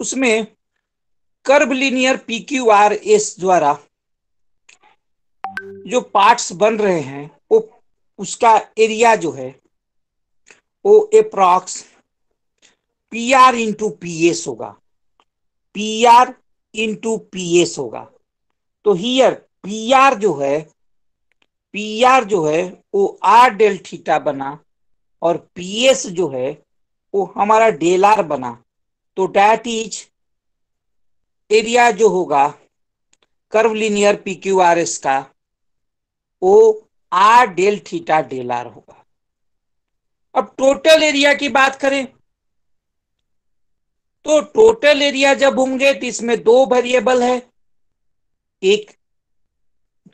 उसमें curvilinear P Q R S द्वारा जो पार्ट्स बन रहे हैं वो उसका एरिया जो है वो approx P R into P S होगा P R into P S होगा तो हियर पी आर जो है पी आर जो है वो आर डेल थीटा बना और पी एस जो है वो हमारा डेल आर बना तो डैट इज एरिया जो होगा curvilinear P Q R S का वो r del theta del r होगा अब टोटल एरिया की बात करें तो टोटल एरिया जब होंगे तो इसमें दो वेरिएबल है एक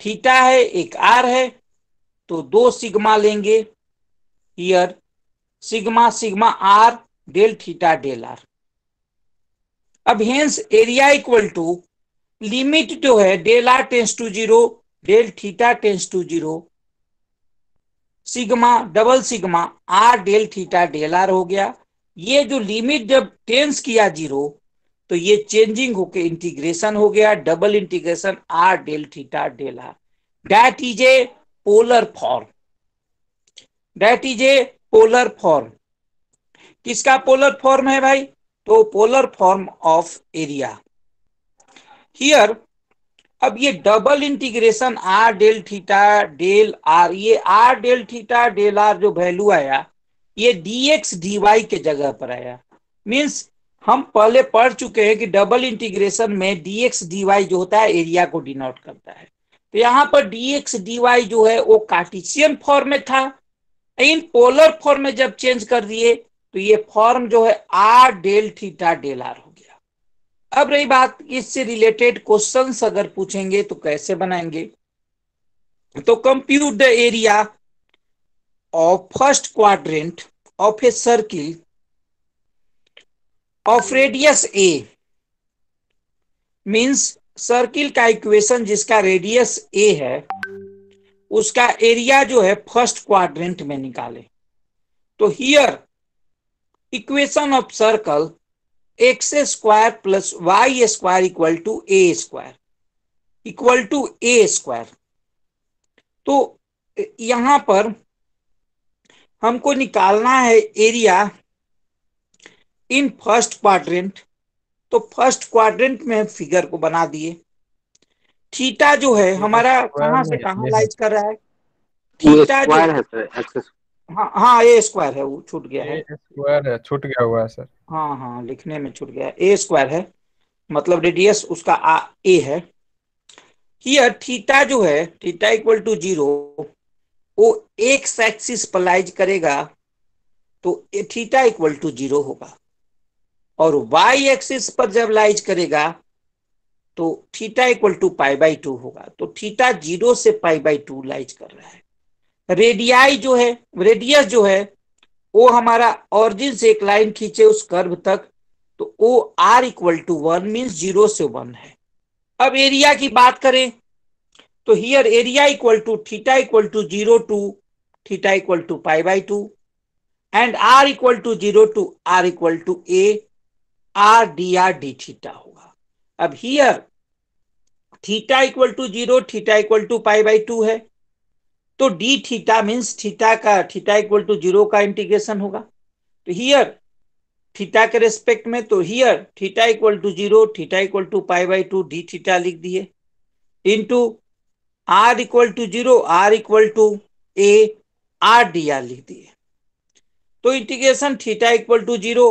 थीटा है एक आर है तो दो सिग्मा लेंगे here sigma sigma r del theta del r अब hence area equal to limit जो है del r tends to zero del theta tends to zero sigma double sigma r del theta del r हो गया ये जो limit जब tense किया zero तो ये चेंजिंग होके इंटीग्रेशन हो गया double integration r del theta del r that is a polar form that is a polar form किसका पोलर फॉर्म है भाई तो polar form of area here अब ये double integration r del theta del r ये r del theta del r जो value आया ये dx डीवाई के जगह पर आया मीन्स हम पहले पढ़ चुके हैं कि डबल इंटीग्रेशन में dx डीवाई जो होता है एरिया को डिनोट करता है तो यहां पर डीएक्स डीवाई जो है वो कार्टिशियन फॉर्म में था इन पोलर फॉर्म में जब चेंज कर दिए तो ये फॉर्म जो है r del theta del r हो गया अब रही बात इससे रिलेटेड क्वेश्चन अगर पूछेंगे तो कैसे बनाएंगे तो compute the area of first quadrant of a circle of radius a means circle का इक्वेशन जिसका रेडियस ए है उसका एरिया जो है फर्स्ट क्वाड्रेंट में निकाले तो here equation of circle x square plus y square equal to a square equal to a square तो यहां पर हमको निकालना है एरिया इन फर्स्ट क्वाड्रेंट तो फर्स्ट क्वाड्रेंट में हम फिगर को बना दिए थीटा जो है हमारा कहां से कहां लाइज कर रहा है थीटा जो है हाँ ए हाँ, स्क्वायर है वो छूट गया है स्क्वायर है छूट गया हुआ है सर हाँ हाँ लिखने में छूट गया ए स्क्वायर है मतलब रेडियस उसका आ, ए है हियर थीटा जो है थीटा इक्वल टू जीरो वो एक एक्सिस पर लाइज करेगा तो थीटा इक्वल टू जीरो होगा और वाई एक्सिस पर जब लाइज करेगा तो theta equal to pi by two होगा तो थीटा जीरो से पाई बाई टू लाइज कर रहा है रेडियाई जो है रेडियस जो है वो हमारा ऑरिजिन से एक लाइन खींचे उस कर्व तक तो O r equal to one mean zero से वन है अब एरिया की बात करें तो here area equal to theta equal to zero to theta equal to pi by two and r equal to zero to r equal to a r d r d theta होगा अब here theta equal to zero theta equal to pi by two है तो d theta means theta का theta equal to zero का integration होगा तो here theta के respect में तो here theta equal to zero theta equal to pi by two d theta लिख दिए into r equal to zero r equal to a r d r लिख दिए तो integration theta equal to zero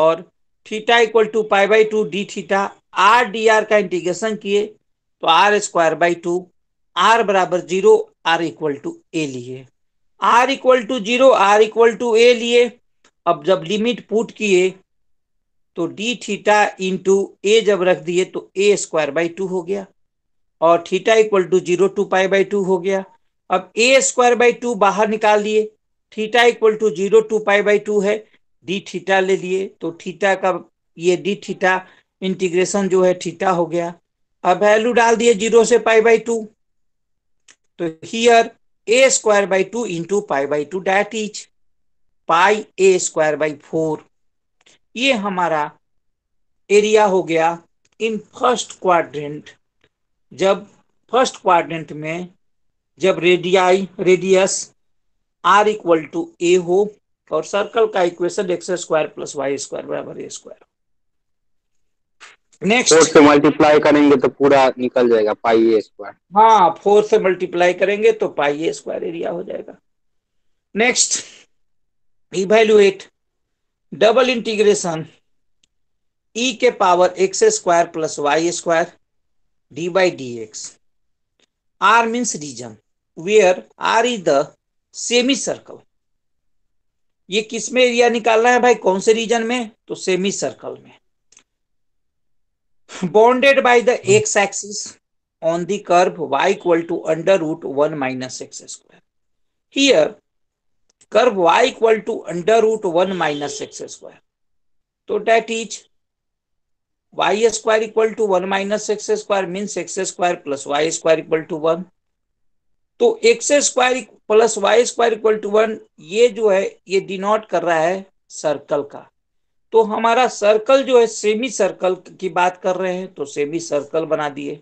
और theta equal to pi by two d theta r d r का integration किए तो r square by two r बराबर zero r equal to a लिए r equal to zero r equal to a लिए अब जब limit put किए तो डी थीटा इंटू ए जब रख दिए तो ए स्क्वायर बाई टू हो गया और theta equal to zero to pi by two हो गया अब ए स्क्वायर बाई टू बाहर निकाल लिए theta equal to zero to pi by two है डी थीटा ले लिए तो थीटा का ये डी थीटा इंटीग्रेशन जो है थीटा हो गया अब वैल्यू डाल दिए जीरो से पाई बाई टू तो here a square by two into pi by two that is pi a square by four ये हमारा एरिया हो गया इन फर्स्ट क्वाड्रेंट जब फर्स्ट क्वाड्रेंट में जब radii radius r equal to a हो और सर्कल का equation x square plus y square बराबर ए स्क्वायर नेक्स्ट फोर से मल्टीप्लाई करेंगे तो पूरा निकल जाएगा पाई ए स्क्वायर हाँ फोर से मल्टीप्लाई करेंगे तो पाई ए स्क्वायर एरिया हो जाएगा next evaluate double integration e के power x square plus y square d by d x r means region where r is the semi circle ये किसमें area निकालना है भाई कौन से रीजन में तो सेमी सर्कल में bonded by the x axis on the curve y equal to under root 1 minus x square. Here, curve y equal to under root 1 minus x square. So that is y square equal to 1 minus x square means x square plus y square equal to 1. तो x square plus y square equal to one ये जो है ये denote कर रहा है circle का तो हमारा सर्कल जो है सेमी सर्कल की बात कर रहे हैं तो सेमी सर्कल बना दिए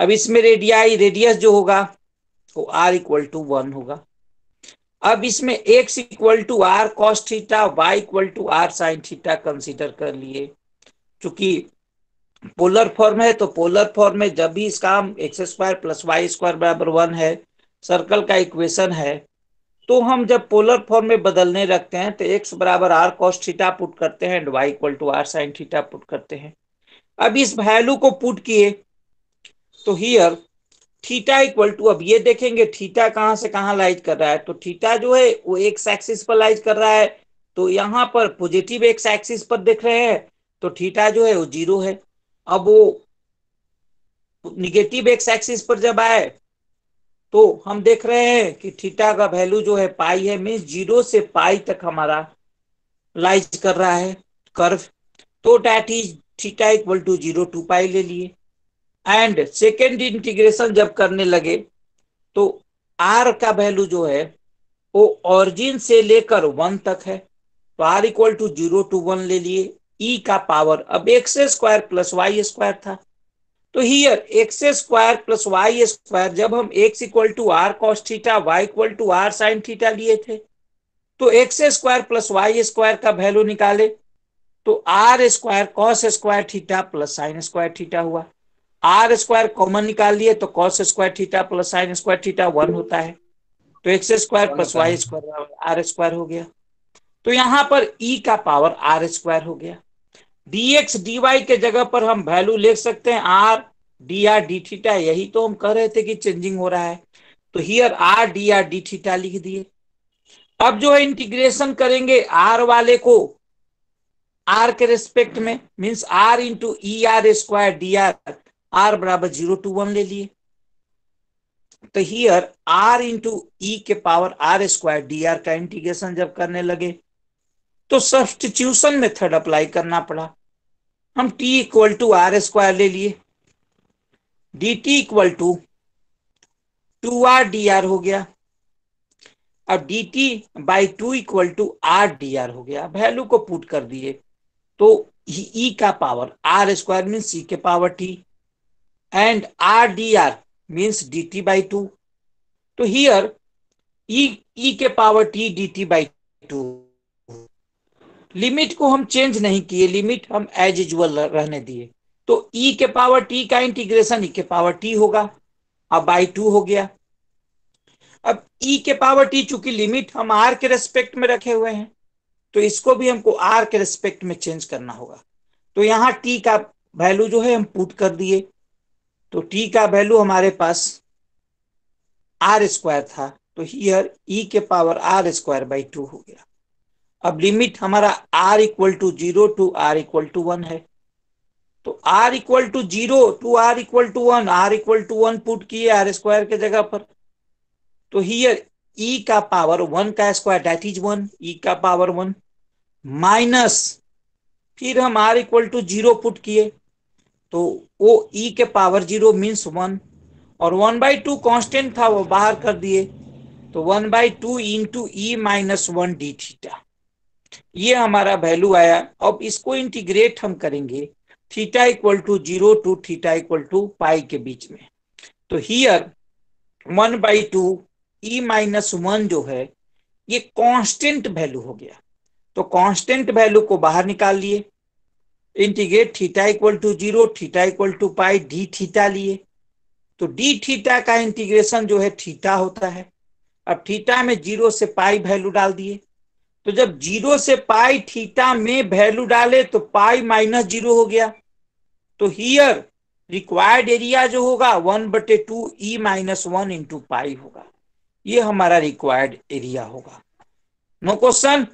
अब इसमें रेडियाई रेडियस जो होगा वो आर इक्वल टू वन होगा अब इसमें x equal to r cos theta y equal to r sine theta consider कर लिए चूंकि पोलर फॉर्म है तो पोलर फॉर्म में जब भी इसका हम x square plus y square बराबर वन है सर्कल का इक्वेशन है तो हम जब पोलर फॉर्म में बदलने रखते हैं तो एक्स बराबर आर कॉस थीटा पुट करते हैं and y equal to r sine theta put करते हैं अब इस वैल्यू को पुट किए तो हियर थीटा इक्वल टू अब ये देखेंगे थीटा कहां से कहां लाइज कर रहा है तो थीटा जो है वो एक्स एक्सिस पर लाइज कर रहा है तो यहाँ पर पॉजिटिव एक्स एक्सिस पर देख रहे हैं तो थीटा जो है वो जीरो है अब वो निगेटिव एक्स एक्सिस पर जब आए तो हम देख रहे हैं कि थीटा का वैल्यू जो है पाई है मीन जीरो से पाई तक हमारा लाइज कर रहा है कर्व तो that is theta equal to zero to pi ले लिए एंड सेकेंड इंटीग्रेशन जब करने लगे तो आर का वैल्यू जो है वो ऑरिजिन से लेकर वन तक है तो r equal to zero to one ले लिए ई e का पावर अब x square plus y square था तो here x square plus y square जब हम x equal to r cos theta y equal to r sine theta लिए थे तो x square plus y square का वैल्यू निकाले तो r square cos square theta plus sine square theta हुआ r square common निकाल लिए तो cos square theta plus sine square theta one होता है तो x square plus y square r square हो गया तो यहां पर ई e का पावर आर स्क्वायर हो गया dx dy के जगह पर हम वैल्यू ले सकते हैं r d r d theta यही तो हम कह रहे थे कि चेंजिंग हो रहा है तो here r d r d theta लिख दिए अब जो है इंटीग्रेशन करेंगे आर वाले को आर के रेस्पेक्ट में means r into e r square d r r बराबर जीरो टू वन ले लिए तो हियर आर इंटू ई के power r square d r का इंटीग्रेशन जब करने लगे तो सब्सटीट्यूशन मेथड अप्लाई करना पड़ा हम t equal to r square ले लिए d t equal to two r d r हो गया अब d t by two equal to r d r हो गया वैल्यू को पुट कर दिए तो ई e का power r square means e के power t and r d r means d t by two तो हियर ई ई के power t d t by two limit को हम चेंज नहीं किए लिमिट हम एज यूजल रहने दिए तो ई e के पावर टी का इंटीग्रेशन ई e के पावर टी होगा अब बाई टू हो गया अब ई e के पावर टी चूंकि लिमिट हम आर के रेस्पेक्ट में रखे हुए हैं तो इसको भी हमको आर के रेस्पेक्ट में चेंज करना होगा तो यहां टी का वैल्यू जो है हम पुट कर दिए तो टी का वैल्यू हमारे पास आर स्क्वायर था तो हियर ई e के power r square by two हो गया अब लिमिट हमारा r equal to zero to r equal to one है तो r equal to zero to r equal to one r equal to one put किए r square के जगह पर तो हियर e का पावर वन का square that is one e का पावर वन माइनस फिर हम r equal to zero put किए तो वो e के पावर जीरो मीन्स वन और वन बाई टू कॉन्स्टेंट था वो बाहर कर दिए तो one by two into e minus one d theta ये हमारा वैल्यू आया अब इसको इंटीग्रेट हम करेंगे theta equal to zero to theta equal to pi के बीच में तो here one by two e minus one जो है ये कांस्टेंट वैल्यू हो गया तो कांस्टेंट वैल्यू को बाहर निकाल लिए integrate theta equal to zero theta equal to pi d theta लिए तो डी थीटा का इंटीग्रेशन जो है थीटा होता है अब थीटा में जीरो से पाई वैल्यू डाल दिए तो जब जीरो से पाई थीटा में वैल्यू डाले तो पाई माइनस जीरो हो गया तो हियर रिक्वायर्ड एरिया जो होगा वन बटे two e minus one into pi होगा ये हमारा रिक्वायर्ड एरिया होगा no question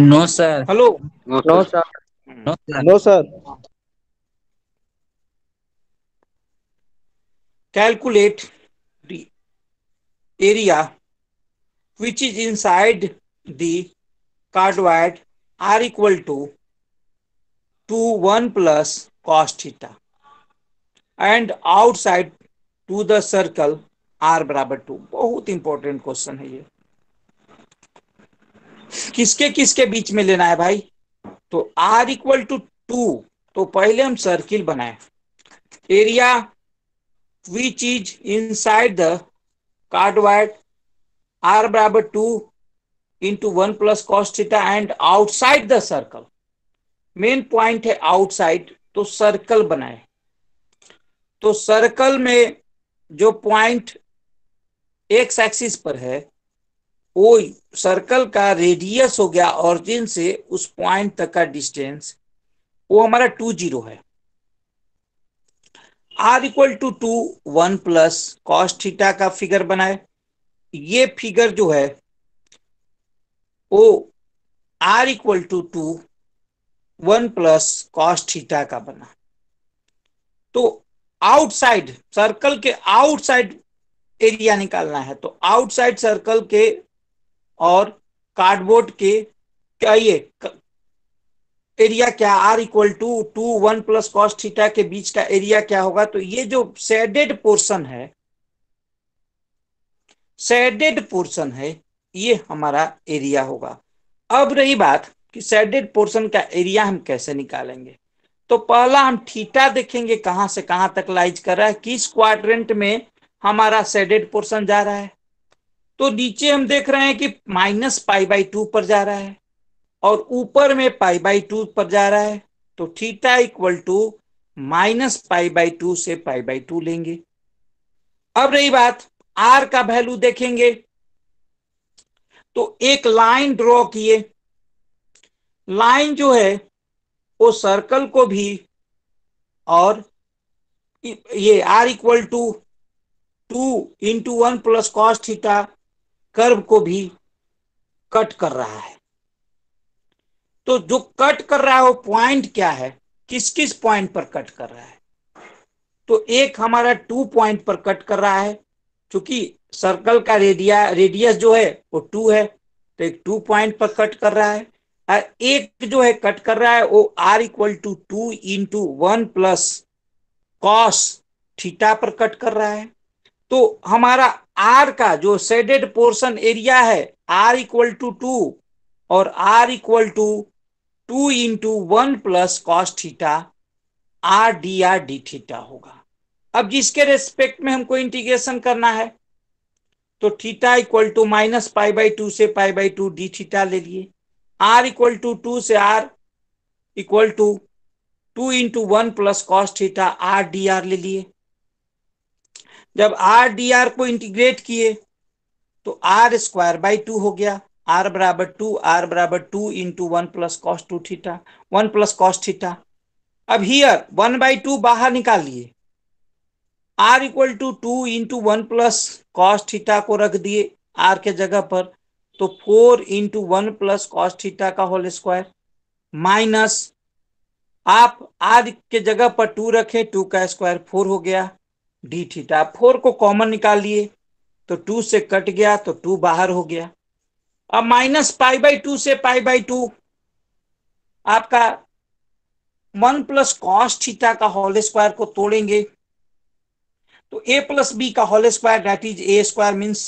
no sir hello no sir no sir sir calculate area which is inside the cardioid are equal to 2 1 plus cos theta and outside to the circle r बराबर two बहुत important question है ये किसके किसके बीच में लेना है भाई तो r इक्वल टू टू तो पहले हम सर्किल बनाए area which is inside the cardioid r बराबर two into one plus cos theta and outside the circle main point है आउटसाइड तो सर्कल बनाए तो सर्कल में जो पॉइंट एक्स एक्सिस पर है वो सर्कल का रेडियस हो गया ऑरिजिन से उस पॉइंट तक का डिस्टेंस वो हमारा टू जीरो है r equal to two one plus cos theta theta का फिगर बनाए ये फिगर जो है वो r equal to two one plus cos theta का बना तो आउटसाइड सर्कल के आउटसाइड एरिया निकालना है तो आउटसाइड सर्कल के और कार्डबोर्ड के क्या ये एरिया क्या r equal to two one plus cos theta के बीच का एरिया क्या होगा तो ये जो सेडेड पोर्शन है सेडेड पोर्शन है ये हमारा एरिया होगा अब रही बात कि सेडेड पोर्शन का एरिया हम कैसे निकालेंगे तो पहला हम थीटा देखेंगे कहां से कहां तक लाइज कर रहा है किस क्वाड्रेंट में हमारा सेडेड पोर्शन जा रहा है तो नीचे हम देख रहे हैं कि माइनस पाई बाई टू पर जा रहा है और ऊपर में पाई बाई टू पर जा रहा है तो theta equal to minus pi by two से पाई बाई टू लेंगे अब रही बात आर का वैल्यू देखेंगे तो एक लाइन ड्रॉ किए लाइन जो है वो सर्कल को भी और ये r equal to two into one plus cos theta curve को भी कट कर रहा है तो जो कट कर रहा है वो पॉइंट क्या है किस किस पॉइंट पर कट कर रहा है तो एक हमारा टू पॉइंट पर कट कर रहा है चूंकि सर्कल का रेडिया रेडियस जो है वो टू है तो एक टू पॉइंट पर कट कर रहा है और एक जो है कट कर रहा है वो r equal to two into one plus cos theta पर कट कर रहा है तो हमारा आर का जो सेडेड पोर्शन एरिया है आर इक्वल टू टू और r equal to two into one plus cos theta r d r d theta होगा अब जिसके रेस्पेक्ट में हमको इंटीग्रेशन करना है तो theta equal to minus pi by two से pi by two d theta ले लिए आर इक्वल टू टू से r equal to two into one plus cos theta r d r ले लिए जब आर डी आर को integrate किए तो आर स्क्वायर बाई टू हो गया आर बराबर टू आर बराबर two into one plus cos two theta one plus cos theta अब हियर वन बाई टू बाहर निकाल लिए r equal to two into one plus cos theta को रख दिए आर के जगह पर तो four into one plus cos theta का होल स्क्वायर माइनस आप आर के जगह पर टू रखे टू का स्क्वायर फोर हो गया डी थीटा फोर को कॉमन निकाल लिए तो टू से कट गया तो टू बाहर हो गया अब माइनस पाई बाई टू से पाई बाई टू आपका वन प्लस कॉस्ट थीटा का होल स्क्वायर को तोड़ेंगे तो ए प्लस बी का whole square that is a square means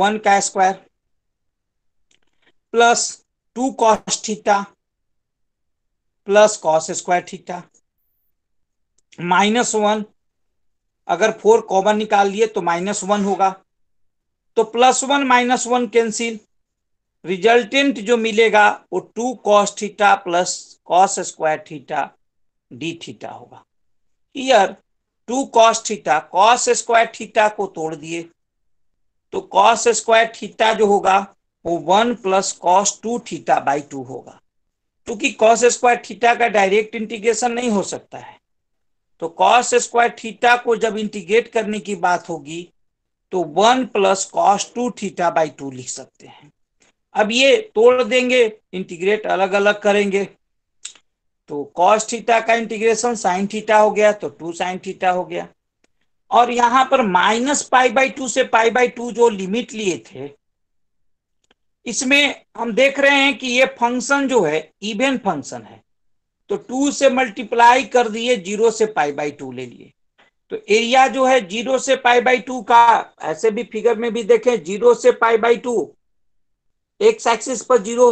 one का square plus two cos theta plus cos square theta minus one अगर four common निकाल लिए तो माइनस वन होगा तो plus one minus one cancel resultant जो मिलेगा वो two cos theta plus cos square theta d theta होगा here two cos theta cos square theta को तोड़ दिए तो कॉस स्क्वायर थीटा जो होगा वो one plus cos two theta by two होगा क्योंकि कॉस स्क्वायर थीटा का डायरेक्ट इंटीग्रेशन नहीं हो सकता है तो कॉस स्क्वायर थीटा को जब इंटीग्रेट करने की बात होगी तो one plus cos two theta by two लिख सकते हैं अब ये तोड़ देंगे इंटीग्रेट अलग अलग करेंगे तो कॉस्ट थीटा का इंटीग्रेशन साइन थीटा हो गया तो टू साइन थीटा हो गया और यहां पर माइनस पाई बाई टू से पाई बाई टू जो लिमिट लिए थे इसमें हम देख रहे हैं कि ये फंक्शन जो है इवेन फंक्शन है तो टू से मल्टीप्लाई कर दिए जीरो से पाई बाई टू ले लिए तो एरिया जो है जीरो से पाई बाई टू का ऐसे भी फिगर में भी देखें जीरो से pi by two x axis पर जीरो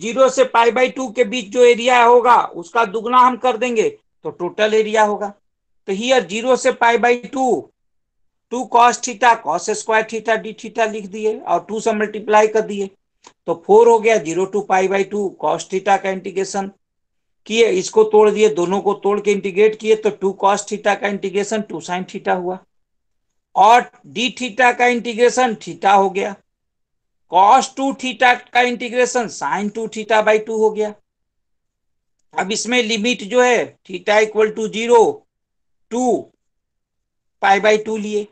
जीरो से पाई बाई टू के बीच जो एरिया होगा उसका दुगना हम कर देंगे तो टोटल एरिया होगा तो हियर जीरो से pi by two two cos theta cos square theta d theta लिख दिए और टू से मल्टीप्लाई कर दिए तो फोर हो गया zero to pi by two cos theta का इंटीग्रेशन किए इसको तोड़ दिए दोनों को तोड़ के इंटीग्रेट किए तो टू कॉस थीटा का इंटीग्रेशन टू साइन थीटा हुआ और डी थीटा का इंटीग्रेशन थीटा हो गया कॉस टू थीटा का integration sine two theta by two हो गया अब इसमें लिमिट जो है theta equal to zero to pi by two लिए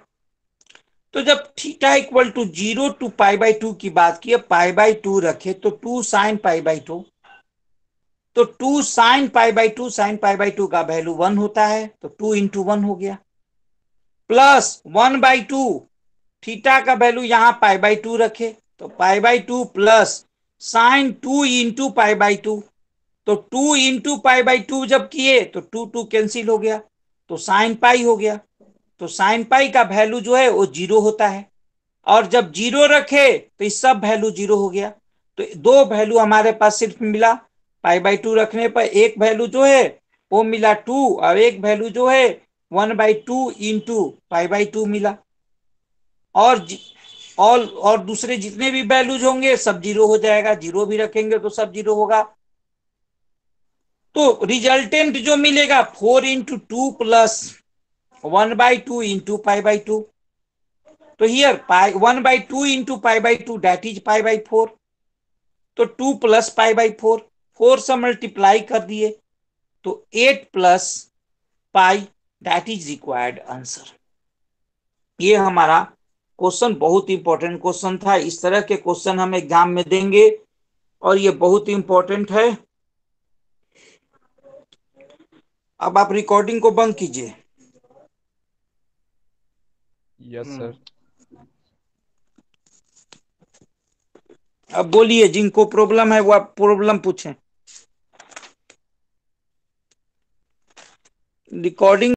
तो जब theta equal to zero to pi by two की बात की पाई बाई टू रखे तो two sine pi by two तो two sine pi by two sine pi by two का वैल्यू वन होता है तो टू इंटू वन हो गया plus one by two theta का वैल्यू यहां पाई बाई टू रखे तो pi by two plus sine two into pi by two तो two into pi by two जब किए तो टू टू कैंसिल हो गया तो साइन पाई हो गया तो साइन पाई का वैल्यू जो है वो जीरो होता है और जब जीरो रखे तो इस सब वैल्यू जीरो हो गया तो दो वैल्यू हमारे पास सिर्फ मिला पाई बाई टू रखने पर एक वैल्यू जो है वो मिला टू और एक वैल्यू जो है one by two into pi by two मिला और और और दूसरे जितने भी वैल्यूज होंगे सब जीरो हो जाएगा जीरो भी रखेंगे तो सब जीरो होगा तो रिजल्टेंट जो मिलेगा four into two plus one by two into pi by two तो here pi one by two into pi by two that is pi by four तो two plus pi by four four से multiply कर दिए तो eight plus pi that is required answer ये हमारा question बहुत important question था इस तरह के क्वेश्चन हम एग्जाम में देंगे और ये बहुत इंपॉर्टेंट है अब आप रिकॉर्डिंग को बंद कीजिए यस सर अब बोलिए जिनको प्रॉब्लम है वो आप प्रॉब्लम पूछें रिकॉर्डिंग